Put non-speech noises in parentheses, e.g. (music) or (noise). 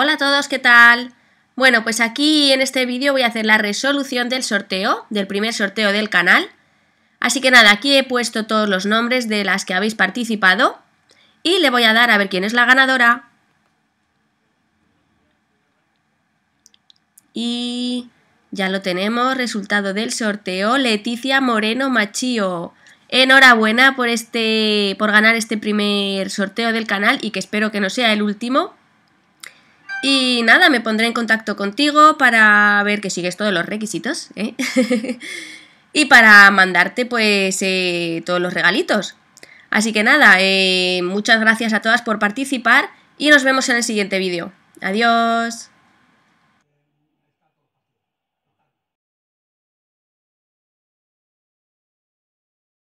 Hola a todos, ¿qué tal? Bueno, pues aquí en este vídeo voy a hacer la resolución del sorteo, del primer sorteo del canal. Así que nada, aquí he puesto todos los nombres de las que habéis participado y le voy a dar a ver quién es la ganadora. Y ya lo tenemos, resultado del sorteo, Leticia Moreno Machío. Enhorabuena por este por ganar este primer sorteo del canal y que espero que no sea el último. Y nada, me pondré en contacto contigo para ver que sigues todos los requisitos ¿eh? (laughs) y para mandarte pues eh, todos los regalitos. Así que nada, eh, muchas gracias a todas por participar y nos vemos en el siguiente vídeo. Adiós.